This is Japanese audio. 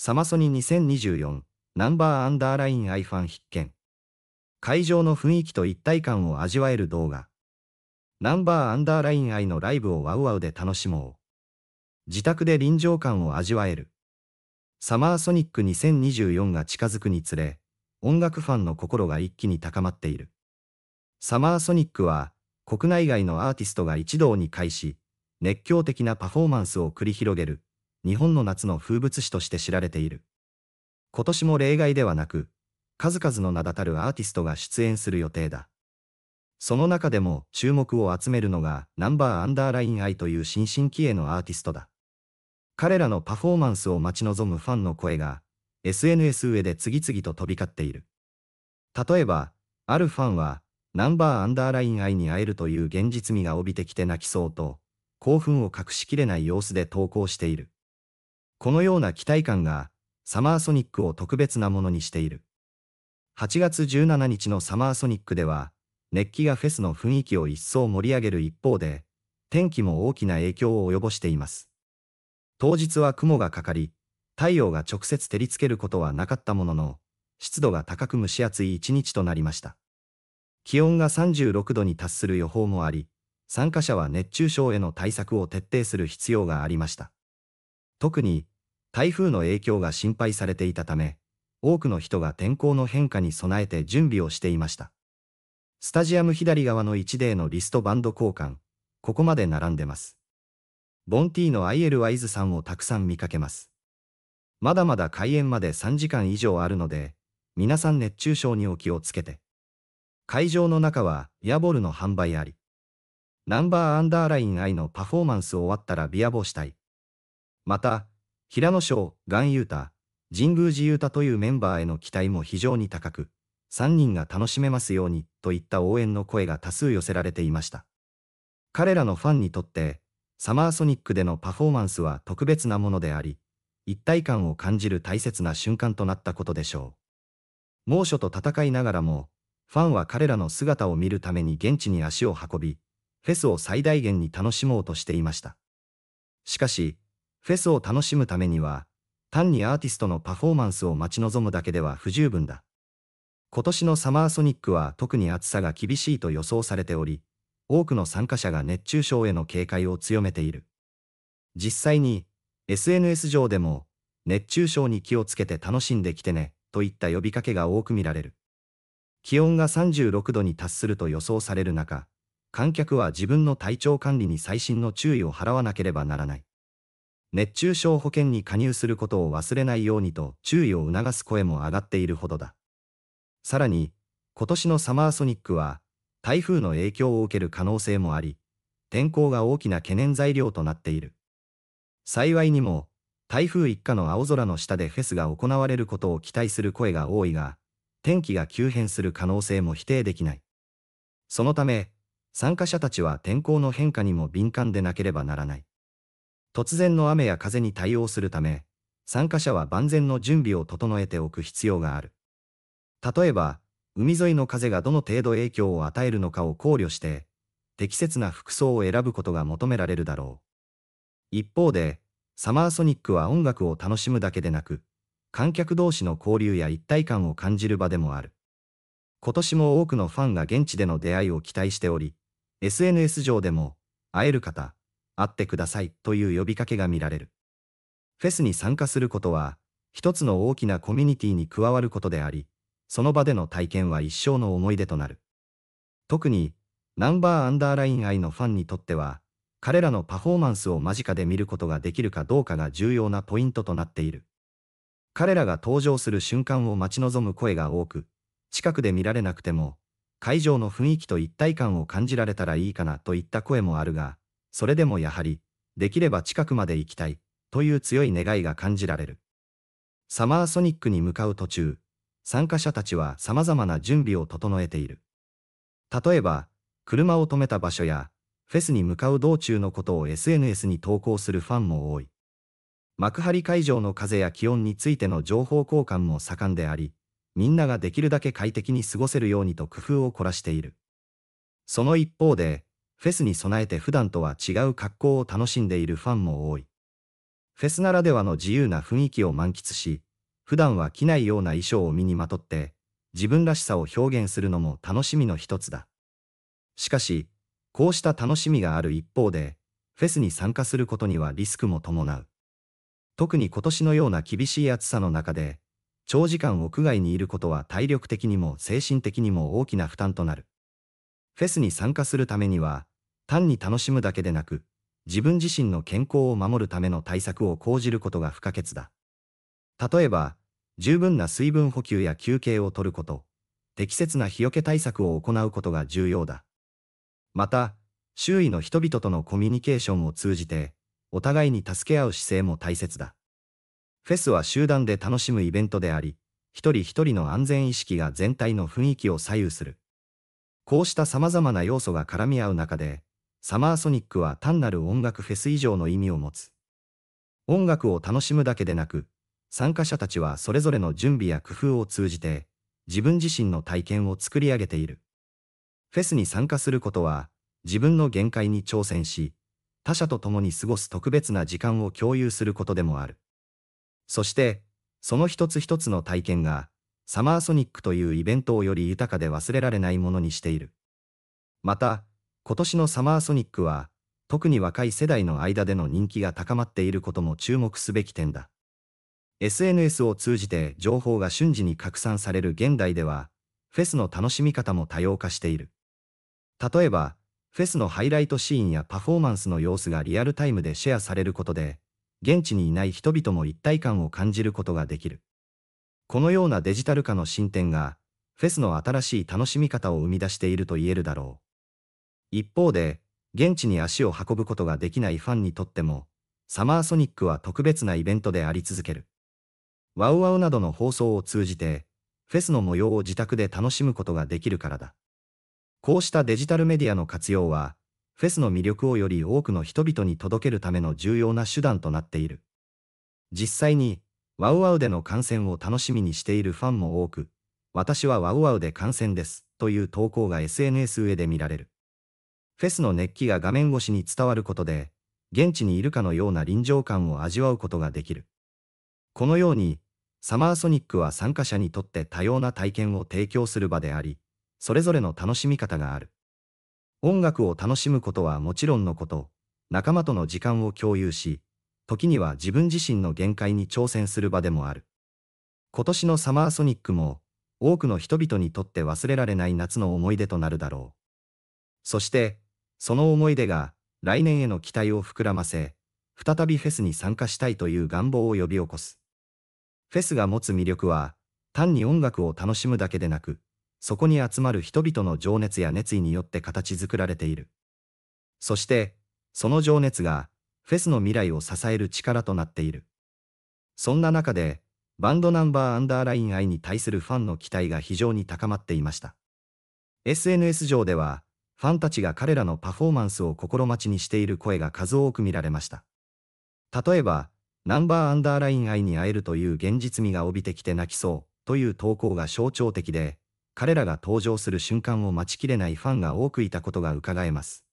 サマソニ2024ナンバーアンダーラインアイファン必見。会場の雰囲気と一体感を味わえる動画。ナンバーアンダーラインアイのライブをワウワウで楽しもう。自宅で臨場感を味わえる。サマーソニック2024が近づくにつれ、音楽ファンの心が一気に高まっている。サマーソニックは、国内外のアーティストが一堂に会し、熱狂的なパフォーマンスを繰り広げる日本の夏の風物詩として知られている。今年も例外ではなく、数々の名だたるアーティストが出演する予定だ。その中でも注目を集めるのがナンバーアンダーラインアイという新進気鋭のアーティストだ。彼らのパフォーマンスを待ち望むファンの声が SNS 上で次々と飛び交っている。例えば、あるファンはナンバーアンダーラインアイに会えるという現実味が帯びてきて泣きそうと、興奮を隠しきれない様子で投稿している。このような期待感がサマーソニックを特別なものにしている。8月17日のサマーソニックでは、熱気がフェスの雰囲気を一層盛り上げる一方で、天気も大きな影響を及ぼしています。当日は雲がかかり、太陽が直接照りつけることはなかったものの、湿度が高く蒸し暑い一日となりました。気温が36度に達する予報もあり、参加者は熱中症への対策を徹底する必要がありました。特に台風の影響が心配されていたため、多くの人が天候の変化に備えて準備をしていました。スタジアム左側の1デーのリストバンド交換、ここまで並んでます。ボンティーの IL ワイズさんをたくさん見かけます。まだまだ開演まで3時間以上あるので、皆さん熱中症にお気をつけて。会場の中はビアボールの販売あり。ナンバーアンダーライン I のパフォーマンス終わったらビアボしたい。また、平野翔、岩雄太、神宮寺雄太というメンバーへの期待も非常に高く、3人が楽しめますようにといった応援の声が多数寄せられていました。彼らのファンにとって、サマーソニックでのパフォーマンスは特別なものであり、一体感を感じる大切な瞬間となったことでしょう。猛暑と戦いながらも、ファンは彼らの姿を見るために現地に足を運び、フェスを最大限に楽しもうとしていました。しかし、フェスを楽しむためには、単にアーティストのパフォーマンスを待ち望むだけでは不十分だ。今年のサマーソニックは特に暑さが厳しいと予想されており、多くの参加者が熱中症への警戒を強めている。実際に、SNS 上でも、熱中症に気をつけて楽しんできてね、といった呼びかけが多く見られる。気温が36度に達すると予想される中、観客は自分の体調管理に細心の注意を払わなければならない。熱中症保険に加入することを忘れないようにと注意を促す声も上がっているほどだ。さらに、今年のサマーソニックは、台風の影響を受ける可能性もあり、天候が大きな懸念材料となっている。幸いにも、台風一過の青空の下でフェスが行われることを期待する声が多いが、天気が急変する可能性も否定できない。そのため、参加者たちは天候の変化にも敏感でなければならない。突然の雨や風に対応するため、参加者は万全の準備を整えておく必要がある。例えば、海沿いの風がどの程度影響を与えるのかを考慮して、適切な服装を選ぶことが求められるだろう。一方で、サマーソニックは音楽を楽しむだけでなく、観客同士の交流や一体感を感じる場でもある。今年も多くのファンが現地での出会いを期待しており、SNS 上でも、会える方、会ってくださいという呼びかけが見られる。フェスに参加することは、一つの大きなコミュニティに加わることであり、その場での体験は一生の思い出となる。特に、ナンバーアンダーライン愛のファンにとっては、彼らのパフォーマンスを間近で見ることができるかどうかが重要なポイントとなっている。彼らが登場する瞬間を待ち望む声が多く、近くで見られなくても、会場の雰囲気と一体感を感じられたらいいかなといった声もあるが、それでもやはり、できれば近くまで行きたい、という強い願いが感じられる。サマーソニックに向かう途中、参加者たちは様々な準備を整えている。例えば、車を止めた場所や、フェスに向かう道中のことを SNS に投稿するファンも多い。幕張会場の風や気温についての情報交換も盛んであり、みんなができるだけ快適に過ごせるようにと工夫を凝らしている。その一方で、フェスに備えて普段とは違う格好を楽しんでいるファンも多い。フェスならではの自由な雰囲気を満喫し、普段は着ないような衣装を身にまとって、自分らしさを表現するのも楽しみの一つだ。しかし、こうした楽しみがある一方で、フェスに参加することにはリスクも伴う。特に今年のような厳しい暑さの中で、長時間屋外にいることは体力的にも精神的にも大きな負担となる。フェスに参加するためには、単に楽しむだけでなく、自分自身の健康を守るための対策を講じることが不可欠だ。例えば、十分な水分補給や休憩をとること、適切な日よけ対策を行うことが重要だ。また、周囲の人々とのコミュニケーションを通じて、お互いに助け合う姿勢も大切だ。フェスは集団で楽しむイベントであり、一人一人の安全意識が全体の雰囲気を左右する。こうした様々な要素が絡み合う中で、サマーソニックは単なる音楽フェス以上の意味を持つ。音楽を楽しむだけでなく、参加者たちはそれぞれの準備や工夫を通じて、自分自身の体験を作り上げている。フェスに参加することは、自分の限界に挑戦し、他者と共に過ごす特別な時間を共有することでもある。そして、その一つ一つの体験が、サマーソニックというイベントをより豊かで忘れられないものにしている。また、今年のサマーソニックは、特に若い世代の間での人気が高まっていることも注目すべき点だ。SNS を通じて情報が瞬時に拡散される現代では、フェスの楽しみ方も多様化している。例えば、フェスのハイライトシーンやパフォーマンスの様子がリアルタイムでシェアされることで、現地にいない人々も一体感を感じることができる。このようなデジタル化の進展が、フェスの新しい楽しみ方を生み出していると言えるだろう。一方で、現地に足を運ぶことができないファンにとっても、サマーソニックは特別なイベントであり続ける。ワウワウなどの放送を通じて、フェスの模様を自宅で楽しむことができるからだ。こうしたデジタルメディアの活用は、フェスの魅力をより多くの人々に届けるための重要な手段となっている。実際に、ワウワウでの観戦を楽しみにしているファンも多く、私はワウワウで観戦ですという投稿が SNS 上で見られる。フェスの熱気が画面越しに伝わることで、現地にいるかのような臨場感を味わうことができる。このように、サマーソニックは参加者にとって多様な体験を提供する場であり、それぞれの楽しみ方がある。音楽を楽しむことはもちろんのこと、仲間との時間を共有し、時には自分自身の限界に挑戦する場でもある。今年のサマーソニックも、多くの人々にとって忘れられない夏の思い出となるだろう。そして、その思い出が、来年への期待を膨らませ、再びフェスに参加したいという願望を呼び起こす。フェスが持つ魅力は、単に音楽を楽しむだけでなく、そこに集まる人々の情熱や熱意によって形作られている。そして、その情熱が、フェスの未来を支える力となっている。そんな中で、バンドナンバーアンダーライン愛に対するファンの期待が非常に高まっていました。SNS 上では、ファンたちが彼らのパフォーマンスを心待ちにしている声が数多く見られました。例えば、ナンバーアンダーライン愛に会えるという現実味が帯びてきて泣きそうという投稿が象徴的で、彼らが登場する瞬間を待ちきれないファンが多くいたことが伺えます。